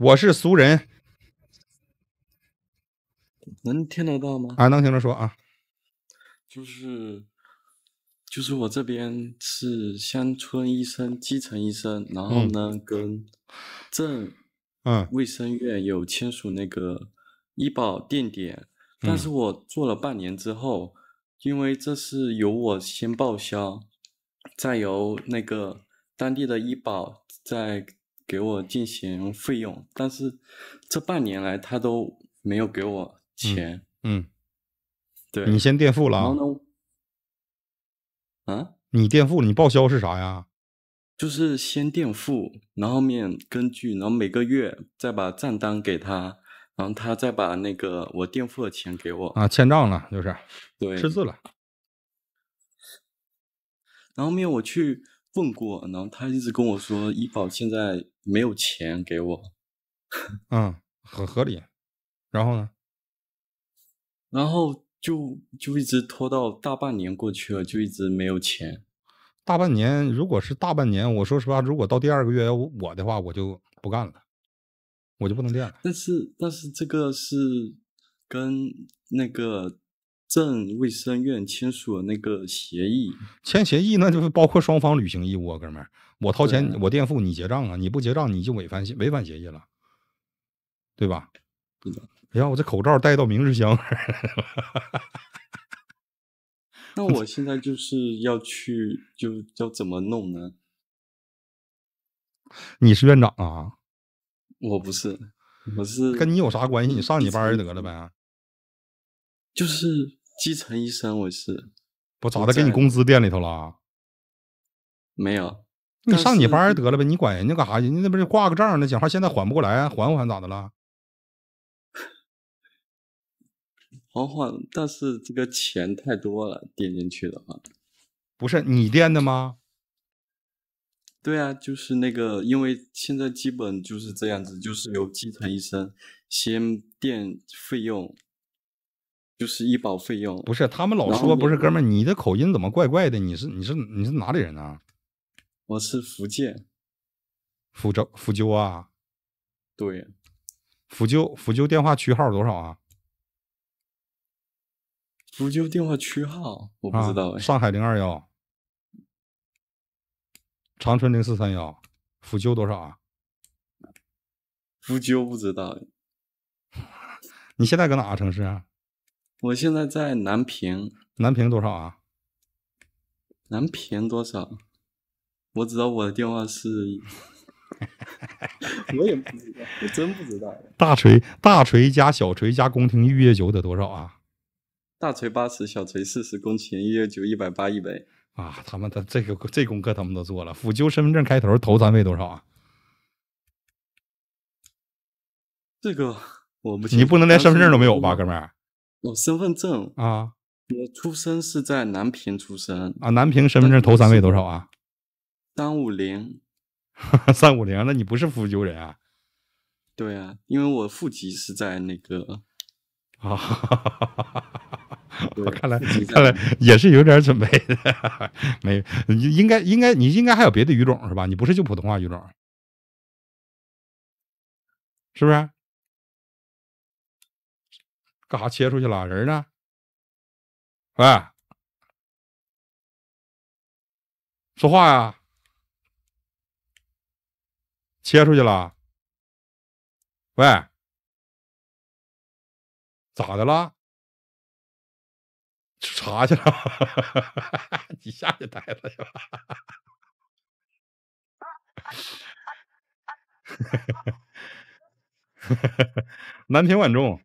我是俗人，能听得到吗？啊，能听着说啊。就是，就是我这边是乡村医生、基层医生，然后呢，跟镇嗯卫生院有签署那个医保定点，但是我做了半年之后，因为这是由我先报销，再由那个当地的医保在。给我进行费用，但是这半年来他都没有给我钱。嗯，对你先垫付了啊？啊？你垫付你报销是啥呀？就是先垫付，然后面根据，然后每个月再把账单给他，然后他再把那个我垫付的钱给我。啊，欠账了，就是？对，吃字了。然后面我去。问过，然后他一直跟我说医保现在没有钱给我，嗯，很合理。然后呢？然后就就一直拖到大半年过去了，就一直没有钱。大半年，如果是大半年，我说实话，如果到第二个月要我的话，我就不干了，我就不能练了。但是但是这个是跟那个。镇卫生院签署了那个协议，签协议那就是包括双方履行义务啊，哥们儿，我掏钱，我垫付，你结账啊，你不结账你就违反违反协议了，对吧？哎呀，我这口罩带到明日香，那我现在就是要去，就要怎么弄呢？你是院长啊？我不是，我是跟你有啥关系？你上你班就得了呗，就是。基层医生，我是不咋的，给你工资垫里头了，没有。你上你班得了呗，你管人家干啥？人家那不是挂个账？那讲话现在缓不过来，缓缓咋的了？缓缓，但是这个钱太多了，垫进去的话。不是你垫的吗？对啊，就是那个，因为现在基本就是这样子，就是由基层医生先垫费用。就是医保费用，不是他们老说，不是哥们儿，你的口音怎么怪怪的？你是你是你是哪里人呢？我是福建福州福州啊。对，福州福州电话区号多少啊？福州电话区号我不知道。上海零二幺，长春零四三幺，福州多少啊？福州不知道。你现在搁哪个城市啊？我现在在南平。南平多少啊？南平多少？我知道我的电话是。我也不知道，我真不知道。大锤大锤加小锤加宫廷玉液酒得多少啊？大锤八十，小锤四十，宫廷玉液酒一百八一杯。啊，他们的，这个这功课他们都做了。辅州身份证开头头三位多少啊？这个我不。你不能连身份证都没有吧，哥们儿？我身份证啊，我出生是在南平出生啊。南平身份证头三位多少啊？三五零，三五零。那你不是福州人啊？对啊，因为我户籍是在那个。我看来看来也是有点准备的，没，应该应该你应该还有别的语种是吧？你不是就普通话语种，是不是？干哈切出去了？人呢？喂，说话呀！切出去了。喂，咋的了？查去了？你下去待着去吧。南 平万众。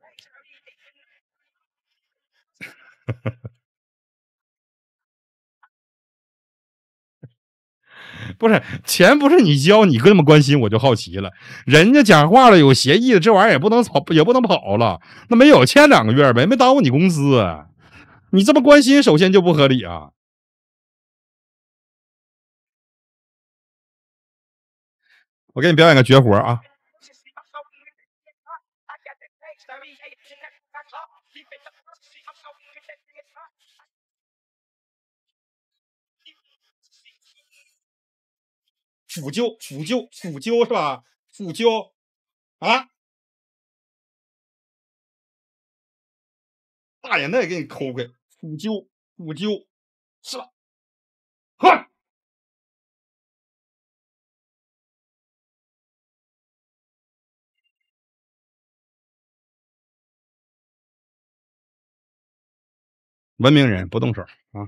呵呵呵，不是钱不是你交，你这么关心我就好奇了。人家讲话了，有协议的，这玩意儿也不能跑，也不能跑了。那没有欠两个月呗，没耽误你工资。你这么关心，首先就不合理啊！我给你表演个绝活啊！腐旧腐旧腐旧是吧？腐旧啊！大眼袋给你抠开，腐旧腐旧是吧？哈！文明人不动手啊。